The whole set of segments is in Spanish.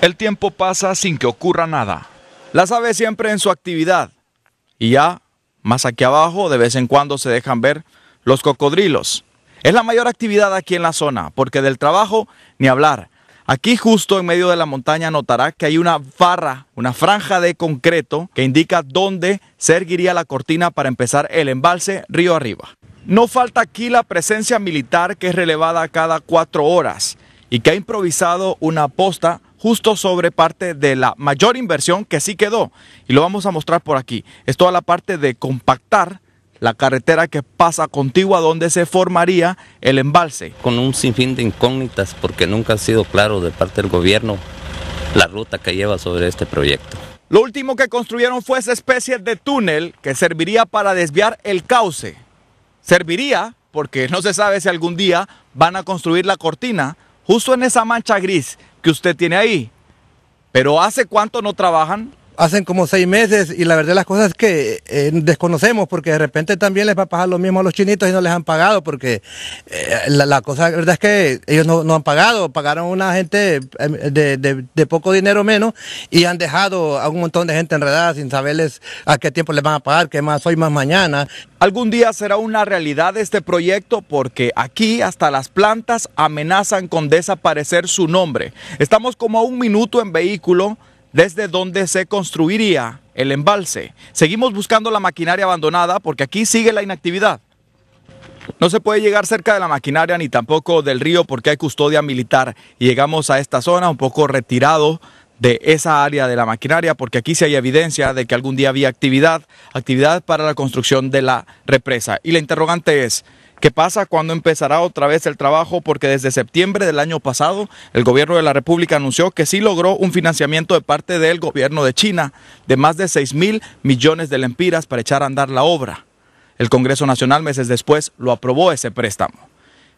El tiempo pasa sin que ocurra nada. Las aves siempre en su actividad. Y ya, más aquí abajo, de vez en cuando se dejan ver los cocodrilos. Es la mayor actividad aquí en la zona, porque del trabajo ni hablar. Aquí justo en medio de la montaña notará que hay una barra, una franja de concreto que indica dónde se la cortina para empezar el embalse río arriba. No falta aquí la presencia militar que es relevada cada cuatro horas y que ha improvisado una posta justo sobre parte de la mayor inversión que sí quedó. Y lo vamos a mostrar por aquí. Es toda la parte de compactar la carretera que pasa contigua donde se formaría el embalse. Con un sinfín de incógnitas porque nunca ha sido claro de parte del gobierno la ruta que lleva sobre este proyecto. Lo último que construyeron fue esa especie de túnel que serviría para desviar el cauce. Serviría porque no se sabe si algún día van a construir la cortina justo en esa mancha gris que usted tiene ahí. Pero ¿hace cuánto no trabajan? hacen como seis meses y la verdad las cosas es que eh, desconocemos porque de repente también les va a pasar lo mismo a los chinitos y no les han pagado porque eh, la, cosa verdad es que ellos no, han pagado, pagaron a una gente em, de, poco dinero menos y han dejado a un montón de gente enredada sin saberles a qué tiempo les van a pagar, qué más hoy, más mañana. Algún día será una realidad este proyecto porque aquí hasta las plantas amenazan con desaparecer su nombre. Estamos como a un minuto en vehículo desde donde se construiría el embalse. Seguimos buscando la maquinaria abandonada porque aquí sigue la inactividad. No se puede llegar cerca de la maquinaria ni tampoco del río porque hay custodia militar llegamos a esta zona un poco retirado de esa área de la maquinaria, porque aquí sí hay evidencia de que algún día había actividad, actividad para la construcción de la represa. Y la interrogante es, ¿Qué pasa? cuando empezará otra vez el trabajo? Porque desde septiembre del año pasado el gobierno de la República anunció que sí logró un financiamiento de parte del gobierno de China de más de 6 mil millones de lempiras para echar a andar la obra. El Congreso Nacional meses después lo aprobó ese préstamo.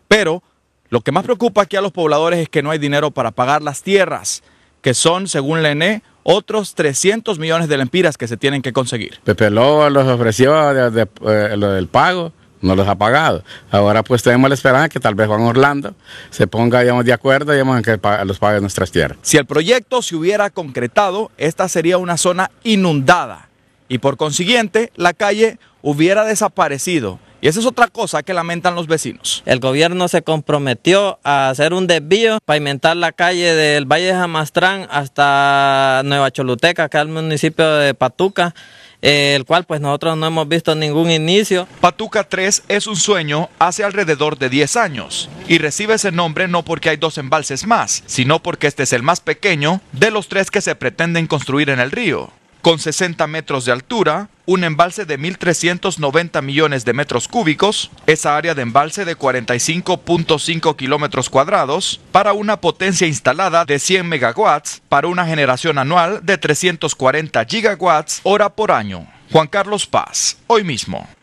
Pero lo que más preocupa aquí a los pobladores es que no hay dinero para pagar las tierras que son, según la ENE, otros 300 millones de lempiras que se tienen que conseguir. Pepe Lobo los ofreció de, eh, del pago, no los ha pagado. Ahora pues tenemos la esperanza que tal vez Juan Orlando se ponga de acuerdo digamos, en que los pague nuestras tierras. Si el proyecto se hubiera concretado, esta sería una zona inundada y por consiguiente la calle hubiera desaparecido y esa es otra cosa que lamentan los vecinos. El gobierno se comprometió a hacer un desvío, pavimentar la calle del Valle de Jamastrán hasta Nueva Choluteca, acá el municipio de Patuca. el cual pues nosotros no hemos visto ningún inicio. Patuca 3 es un sueño hace alrededor de 10 años y recibe ese nombre no porque hay dos embalses más, sino porque este es el más pequeño de los tres que se pretenden construir en el río. Con 60 metros de altura, un embalse de 1.390 millones de metros cúbicos, esa área de embalse de 45.5 kilómetros cuadrados, para una potencia instalada de 100 megawatts, para una generación anual de 340 gigawatts hora por año. Juan Carlos Paz, hoy mismo.